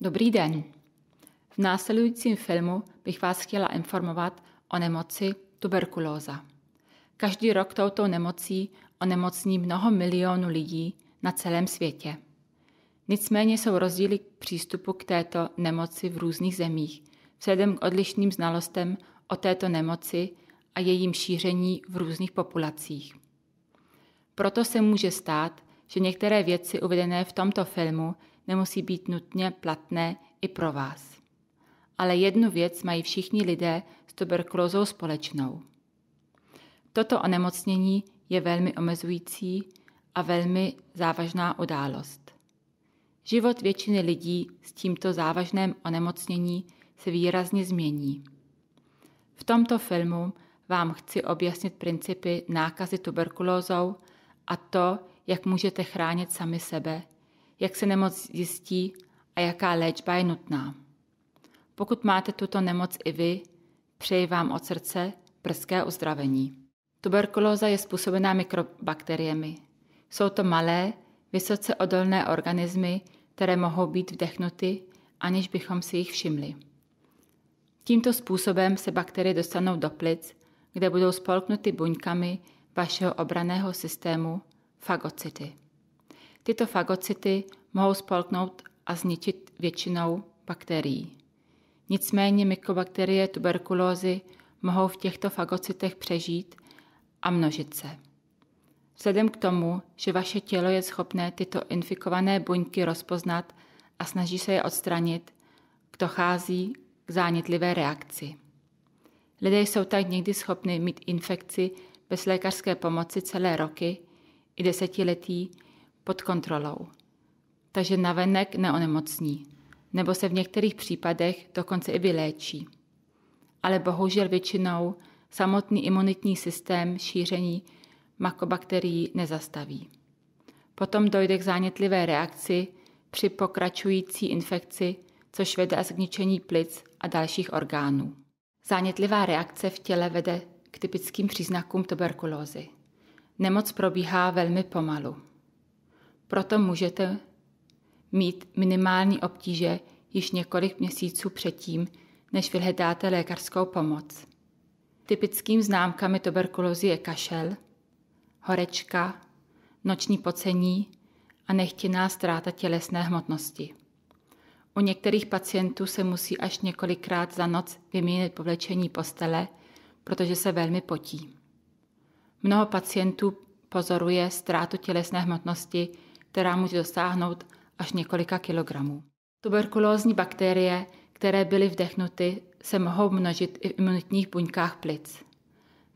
Dobrý den. V následujícím filmu bych vás chtěla informovat o nemoci tuberkulóza. Každý rok touto nemocí onemocní mnoho milionů lidí na celém světě. Nicméně jsou rozdíly k přístupu k této nemoci v různých zemích, vzhledem k odlišným znalostem o této nemoci a jejím šíření v různých populacích. Proto se může stát, že některé věci uvedené v tomto filmu nemusí být nutně platné i pro vás. Ale jednu věc mají všichni lidé s tuberkulózou společnou. Toto onemocnění je velmi omezující a velmi závažná událost. Život většiny lidí s tímto závažném onemocnění se výrazně změní. V tomto filmu vám chci objasnit principy nákazy tuberkulózou a to, jak můžete chránit sami sebe jak se nemoc zjistí a jaká léčba je nutná. Pokud máte tuto nemoc i vy, přeji vám od srdce brzké uzdravení. Tuberkulóza je způsobená mikrobakteriemi. Jsou to malé, vysoce odolné organismy, které mohou být vdechnuty, aniž bychom si jich všimli. Tímto způsobem se bakterie dostanou do plic, kde budou spolknuty buňkami vašeho obraného systému fagocity. Tyto fagocyty mohou spolknout a zničit většinou bakterií. Nicméně mikrobakterie tuberkulózy mohou v těchto fagocytech přežít a množit se. Vzhledem k tomu, že vaše tělo je schopné tyto infikované buňky rozpoznat a snaží se je odstranit, dochází k zánětlivé reakci. Lidé jsou tak někdy schopni mít infekci bez lékařské pomoci celé roky i desetiletí pod kontrolou. Takže navenek neonemocní, nebo se v některých případech dokonce i vyléčí. Ale bohužel většinou samotný imunitní systém šíření makobakterií nezastaví. Potom dojde k zánětlivé reakci při pokračující infekci, což vede až k ničení plic a dalších orgánů. Zánětlivá reakce v těle vede k typickým příznakům tuberkulózy. Nemoc probíhá velmi pomalu. Proto můžete mít minimální obtíže již několik měsíců předtím, než vyhledáte lékařskou pomoc. Typickým známkami tuberkulózy je kašel, horečka, noční pocení a nechtěná ztráta tělesné hmotnosti. U některých pacientů se musí až několikrát za noc vyměnit povlečení postele, protože se velmi potí. Mnoho pacientů pozoruje ztrátu tělesné hmotnosti která může dosáhnout až několika kilogramů. Tuberkulózní bakterie, které byly vdechnuty, se mohou množit i v imunitních buňkách plic.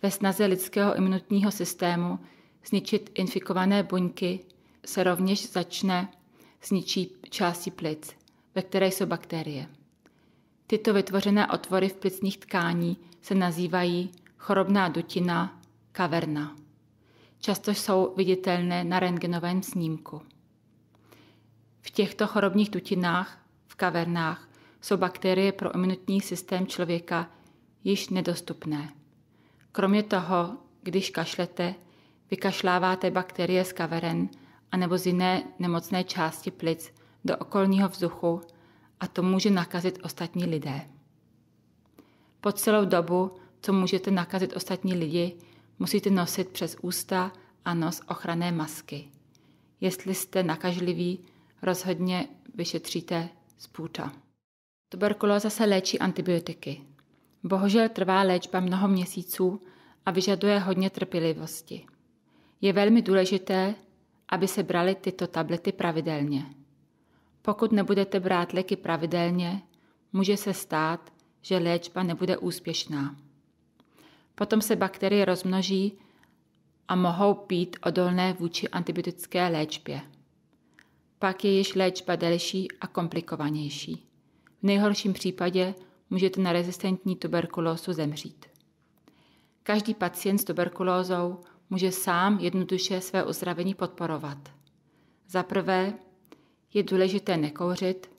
Ve snaze lidského imunitního systému zničit infikované buňky se rovněž začne zničí části plic, ve které jsou bakterie. Tyto vytvořené otvory v plicních tkání se nazývají chorobná dutina kaverna často jsou viditelné na rentgenovém snímku. V těchto chorobních tutinách, v kavernách, jsou bakterie pro imunitní systém člověka již nedostupné. Kromě toho, když kašlete, vykašláváte bakterie z kaveren anebo z jiné nemocné části plic do okolního vzduchu a to může nakazit ostatní lidé. Po celou dobu, co můžete nakazit ostatní lidi, musíte nosit přes ústa a nos ochranné masky. Jestli jste nakažliví, rozhodně vyšetříte půta. Tuberkulóza se léčí antibiotiky. Bohužel trvá léčba mnoho měsíců a vyžaduje hodně trpělivosti. Je velmi důležité, aby se brali tyto tablety pravidelně. Pokud nebudete brát léky pravidelně, může se stát, že léčba nebude úspěšná. Potom se bakterie rozmnoží a mohou být odolné vůči antibiotické léčbě. Pak je již léčba delší a komplikovanější. V nejhorším případě můžete na rezistentní tuberkulózu zemřít. Každý pacient s tuberkulózou může sám jednoduše své uzdravení podporovat. Za prvé je důležité nekouřit,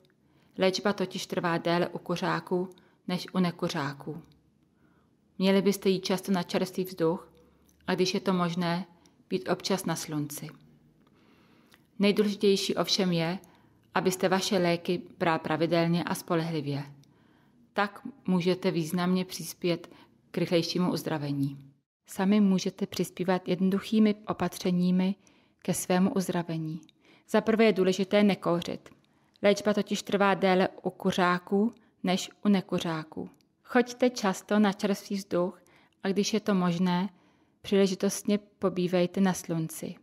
léčba totiž trvá déle u kuřáků než u nekuřáků. Měli byste jít často na čerstvý vzduch a když je to možné, být občas na slunci. Nejdůležitější ovšem je, abyste vaše léky bral pravidelně a spolehlivě. Tak můžete významně přispět k rychlejšímu uzdravení. Sami můžete přispívat jednoduchými opatřeními ke svému uzdravení. Za prvé je důležité nekouřit. Léčba totiž trvá déle u kuřáků než u nekuřáků. Choďte často na čerstvý vzduch a když je to možné, příležitostně pobývejte na slunci.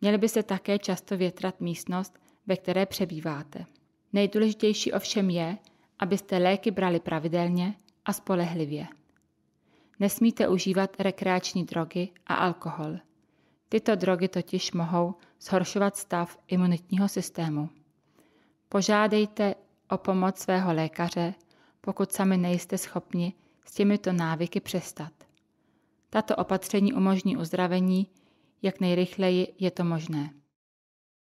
Měli se také často větrat místnost, ve které přebýváte. Nejdůležitější ovšem je, abyste léky brali pravidelně a spolehlivě. Nesmíte užívat rekreační drogy a alkohol. Tyto drogy totiž mohou zhoršovat stav imunitního systému. Požádejte o pomoc svého lékaře pokud sami nejste schopni s těmito návyky přestat. Tato opatření umožní uzdravení, jak nejrychleji je to možné.